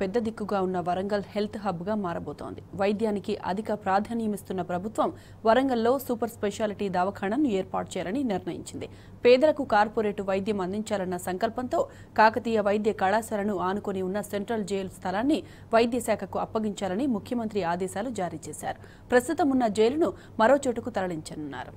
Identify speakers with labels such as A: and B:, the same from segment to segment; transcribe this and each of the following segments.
A: పెద్ద దిక్కుగా ఉన్న వరంగల్ హెల్త్ హబ్గా మారబోతోంది వైద్యానికి అధిక ప్రాధాన్యమిస్తున్న ప్రభుత్వం వరంగల్లో సూపర్ స్పెషాలిటీ దవాఖానను ఏర్పాటు చేయాలని నిర్ణయించింది పేదలకు కార్పొరేట్ వైద్యం అందించాలన్న సంకల్పంతో కాకతీయ వైద్య కళాశాలను ఆనుకొని ఉన్న సెంట్రల్ జైలు స్థలాన్ని వైద్య శాఖకు అప్పగించాలని ముఖ్యమంత్రి ఆదేశాలు జారీ చేశారు ప్రస్తుతం ఉన్న జైలును మరో చోటుకు తరలించనున్నారు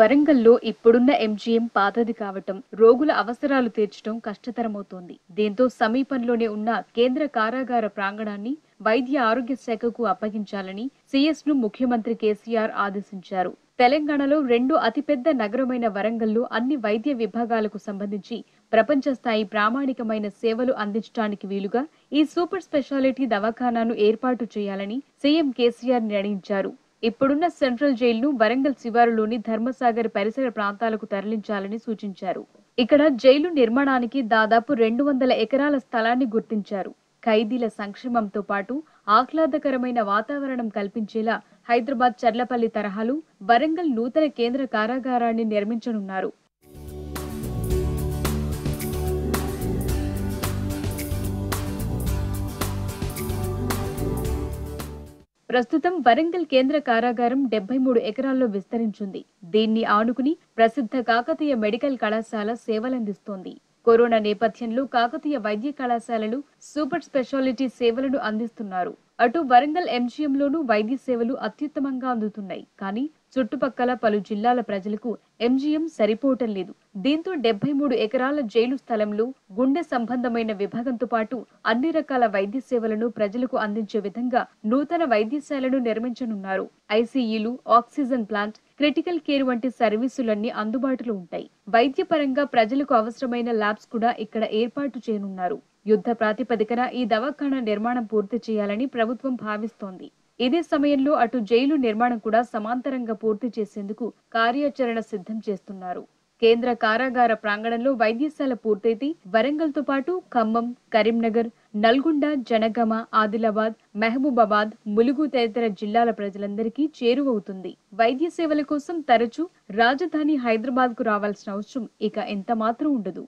B: వరంగల్లో ఇప్పుడున్న ఎంజీఎం పాతది కావటం రోగుల అవసరాలు తీర్చడం కష్టతరమవుతోంది దీంతో సమీపంలోనే ఉన్న కేంద్ర కారాగార ప్రాంగణాన్ని వైద్య ఆరోగ్య శాఖకు అప్పగించాలని సీఎస్ ను ముఖ్యమంత్రి కేసీఆర్ ఆదేశించారు తెలంగాణలో రెండు అతిపెద్ద నగరమైన వరంగల్లో అన్ని వైద్య విభాగాలకు సంబంధించి ప్రపంచ స్థాయి ప్రామాణికమైన సేవలు అందించడానికి వీలుగా ఈ సూపర్ స్పెషాలిటీ దవాఖానాను ఏర్పాటు చేయాలని సీఎం కేసీఆర్ నిర్ణయించారు ఇప్పుడున్న సెంట్రల్ జైలును వరంగల్ శివారులోని ధర్మసాగర్ పరిసర ప్రాంతాలకు తరలించాలని సూచించారు ఇక్కడ జైలు నిర్మాణానికి దాదాపు రెండు వందల ఎకరాల స్థలాన్ని గుర్తించారు ఖైదీల సంక్షేమంతో పాటు ఆహ్లాదకరమైన వాతావరణం కల్పించేలా హైదరాబాద్ చర్లపల్లి తరహాలు వరంగల్ నూతన కేంద్ర కారాగారాన్ని నిర్మించనున్నారు ప్రస్తుతం వరంగల్ కేంద్ర కారాగారం డెబ్బై మూడు ఎకరాల్లో విస్తరించింది దీన్ని ఆనుకుని ప్రసిద్ధ కాకతీయ మెడికల్ కళాశాల సేవలందిస్తోంది కరోనా నేపథ్యంలో కాకతీయ వైద్య కళాశాలలు సూపర్ స్పెషాలిటీ సేవలను అందిస్తున్నారు అటు వరంగల్ ఎంజీఎంలోనూ వైద్య సేవలు అత్యుత్తమంగా అందుతున్నాయి కానీ చుట్టుపక్కల పలు జిల్లాల ప్రజలకు ఎంజీఎం సరిపోవటం లేదు దీంతో డెబ్బై మూడు ఎకరాల జైలు స్థలంలో గుండె సంబంధమైన విభాగంతో పాటు అన్ని రకాల వైద్య సేవలను ప్రజలకు అందించే విధంగా నూతన వైద్యశాలను నిర్మించనున్నారు ఐసీఈలు ఆక్సిజన్ ప్లాంట్ క్రిటికల్ కేర్ వంటి సర్వీసులన్నీ అందుబాటులో ఉంటాయి వైద్యపరంగా ప్రజలకు అవసరమైన ల్యాబ్స్ కూడా ఇక్కడ ఏర్పాటు చేయనున్నారు యుద్ధ ప్రాతిపదికన ఈ దవాఖానా నిర్మాణం పూర్తి చేయాలని ప్రభుత్వం భావిస్తోంది ఇదే సమయంలో అటు జైలు నిర్మాణం కూడా సమాంతరంగా పూర్తి చేసేందుకు కార్యాచరణ సిద్ధం చేస్తున్నారు కేంద్ర కారాగార ప్రాంగణంలో వైద్యశాల పూర్తయితే వరంగల్తో పాటు ఖమ్మం కరీంనగర్ నల్గొండ జనగమ ఆదిలాబాద్ మహబూబాబాద్ ములుగు తదితర జిల్లాల ప్రజలందరికీ చేరువవుతుంది వైద్య సేవల కోసం తరచూ రాజధాని హైదరాబాద్కు రావాల్సిన అవసరం ఇక ఎంత మాత్రం ఉండదు